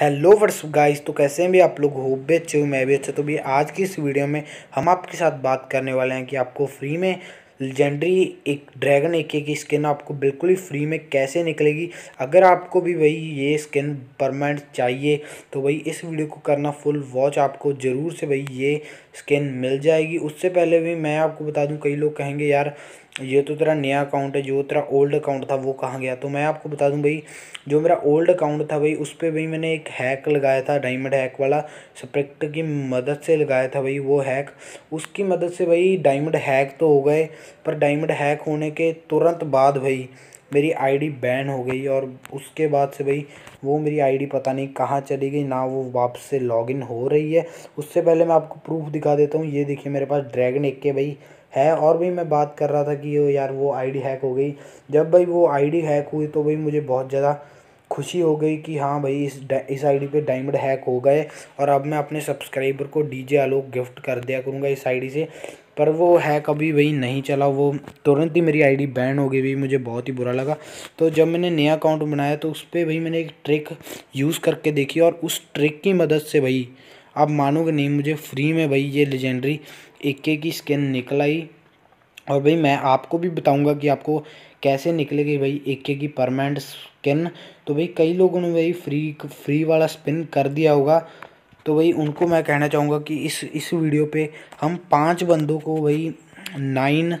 hello words guys तो कैसे हैं भी आप लोग होप भी अच्छे हो मैं भी अच्छा तो भी आज की इस वीडियो में हम आपके साथ बात करने वाले हैं कि आपको फ्री में लेजेंडरी एक ड्रैगन एक की स्किन आपको बिल्कुल ही फ्री में कैसे निकलेगी अगर आपको भी भाई ये स्किन परमानेंट चाहिए तो भाई इस वीडियो को करना फुल वॉच आपको ज़रूर से भाई ये स्किन मिल जाएगी उससे पहले भी मैं आपको बता दूं कई लोग कहेंगे यार ये तो तेरा नया अकाउंट है जो तेरा ओल्ड अकाउंट था वो कहाँ गया तो मैं आपको बता दूं भाई जो मेरा ओल्ड अकाउंट था भाई उस पर भाई मैंने एक हैक लगाया था डायमंड हैक वाला स्प्रेक्ट की मदद से लगाया था भाई वो हैक उसकी मदद से भाई डायमंड हैक तो हो गए पर डायमंड हैक होने के तुरंत बाद भाई मेरी आईडी बैन हो गई और उसके बाद से भाई वो मेरी आईडी पता नहीं कहाँ चली गई ना वो वापस से लॉगिन हो रही है उससे पहले मैं आपको प्रूफ दिखा देता हूँ ये देखिए मेरे पास ड्रैगन एक के भाई है और भी मैं बात कर रहा था कि यो यार वो आईडी हैक हो गई जब भाई वो आईडी हैक हुई तो भाई मुझे बहुत ज़्यादा खुशी हो गई कि हाँ भाई इस इस आईडी पे डायमंड हैक हो गए और अब मैं अपने सब्सक्राइबर को डीजे आलोक गिफ्ट कर दिया करूँगा इस आईडी से पर वो है कभी वही नहीं चला वो तुरंत ही मेरी आईडी बैन हो गई भाई मुझे बहुत ही बुरा लगा तो जब मैंने नया अकाउंट बनाया तो उस पर भाई मैंने एक ट्रिक यूज़ करके देखी और उस ट्रिक की मदद से भाई आप मानोगे नहीं मुझे फ्री में भाई ये लेजेंडरी एक की स्किन निकल आई और भाई मैं आपको भी बताऊँगा कि आपको कैसे निकलेगी भाई एक के की परमानेंट स्किन तो भाई कई लोगों ने भाई फ्री फ्री वाला स्पिन कर दिया होगा तो वही उनको मैं कहना चाहूँगा कि इस इस वीडियो पे हम पांच बंदों को वही नाइन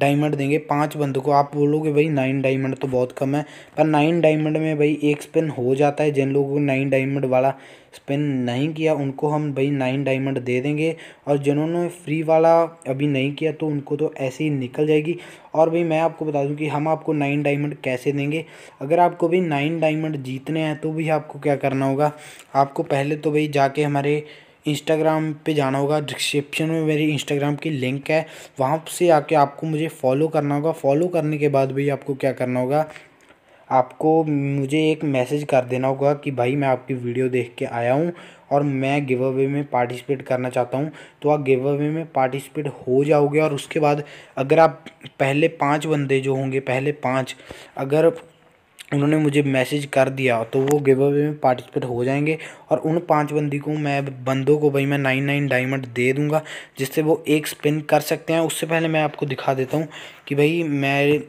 डायमंड देंगे पाँच बंदों को आप बोलोगे भाई नाइन डायमंड तो बहुत कम है पर नाइन डायमंड में भाई एक स्पिन हो जाता है जिन लोगों को नाइन डायमंड वाला स्पिन नहीं किया उनको हम भाई नाइन डायमंड दे देंगे और जिन्होंने फ्री वाला अभी नहीं किया तो उनको तो ऐसे ही निकल जाएगी और भाई मैं आपको बता दूँ कि हम आपको नाइन डायमंड कैसे देंगे अगर आपको भाई नाइन डायमंड जीतने हैं तो भी आपको क्या करना होगा आपको पहले तो भाई जाके हमारे इंस्टाग्राम पे जाना होगा डिस्क्रिप्शन में मेरी इंस्टाग्राम की लिंक है वहाँ से आके आपको मुझे फॉलो करना होगा फॉलो करने के बाद भी आपको क्या करना होगा आपको मुझे एक मैसेज कर देना होगा कि भाई मैं आपकी वीडियो देख के आया हूँ और मैं गिव अवे में पार्टिसिपेट करना चाहता हूँ तो आप गिव अवे में पार्टिसिपेट हो जाओगे और उसके बाद अगर आप पहले पाँच बंदे जो होंगे पहले पाँच अगर उन्होंने मुझे मैसेज कर दिया तो वो अवे में पार्टिसिपेट हो जाएंगे और उन पाँच बंदी को मैं बंदों को भाई मैं नाइन नाइन डायमंड दे दूंगा जिससे वो एक स्पिन कर सकते हैं उससे पहले मैं आपको दिखा देता हूँ कि भाई मैं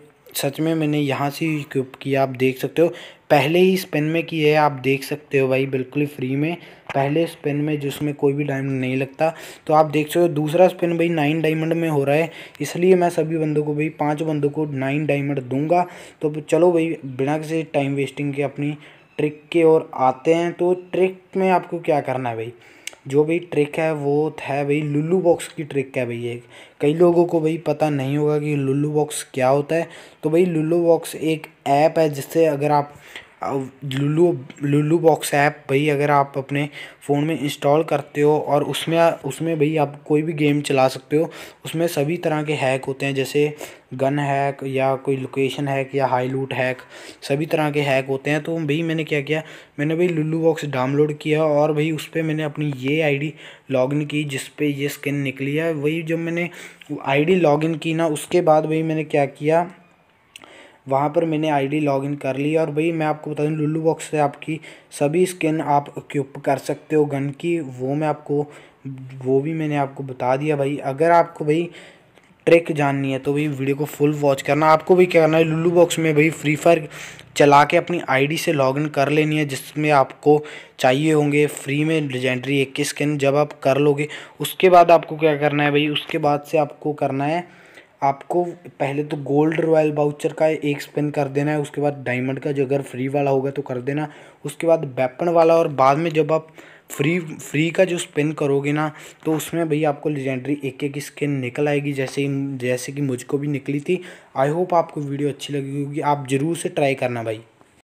सच में मैंने यहाँ से इक्विप किया आप देख सकते हो पहले ही स्पिन में किए है आप देख सकते हो भाई बिल्कुल फ्री में पहले स्पिन में जिसमें कोई भी डायमंड नहीं लगता तो आप देख सकते हो दूसरा स्पिन भाई नाइन डायमंड में हो रहा है इसलिए मैं सभी बंदों को भाई पांच बंदों को नाइन डायमंड दूंगा तो चलो भाई बिना किसी टाइम वेस्टिंग के अपनी ट्रिक के ओर आते हैं तो ट्रिक में आपको क्या करना है भाई जो भाई ट्रिक है वो तो है भाई लुल्लू बॉक्स की ट्रिक है भाई एक कई लोगों को भाई पता नहीं होगा कि लुल्लू बॉक्स क्या होता है तो भाई लुल्लू बॉक्स एक ऐप है जिससे अगर आप लुलू लुलू बॉक्स ऐप भाई अगर आप अपने फ़ोन में इंस्टॉल करते हो और उसमें उसमें भाई आप कोई भी गेम चला सकते हो उसमें सभी तरह के हैक होते हैं जैसे गन हैक या कोई लोकेशन हैक या हाई लूट हैक सभी तरह के हैक होते हैं तो भाई मैंने क्या किया मैंने भाई लुलू बॉक्स डाउनलोड किया और भाई उस पर मैंने अपनी ये आईडी लॉगिन की जिस पे ये स्किन निकली है वही जब मैंने आईडी लॉगिन की ना उसके बाद भाई मैंने क्या किया वहाँ पर मैंने आईडी लॉगिन कर ली और भाई मैं आपको बता दूँ लुल्लू बॉक्स से आपकी सभी स्किन आप क्यूप कर सकते हो गन की वो मैं आपको वो भी मैंने आपको बता दिया भाई अगर आपको भाई ट्रिक जाननी है तो भाई वीडियो को फुल वॉच करना आपको भी क्या करना है लुल्लू बॉक्स में भाई फ्री फायर चला के अपनी आईडी से लॉगिन कर लेनी है जिसमें आपको चाहिए होंगे फ्री में लेजेंडरी एक स्किन जब आप कर लोगे उसके बाद आपको क्या करना है भाई उसके बाद से आपको करना है आपको पहले तो गोल्ड रॉयल बाउचर का एक स्पिन कर देना है उसके बाद डायमंड का जो अगर फ्री वाला होगा तो कर देना उसके बाद वेपन वाला और बाद में जब आप फ्री फ्री का जो स्पिन करोगे ना तो उसमें भाई आपको लेजेंडरी एक एक स्किन निकल आएगी जैसे जैसे कि मुझको भी निकली थी आई होप आपको वीडियो अच्छी लगी होगी आप ज़रूर से ट्राई करना भाई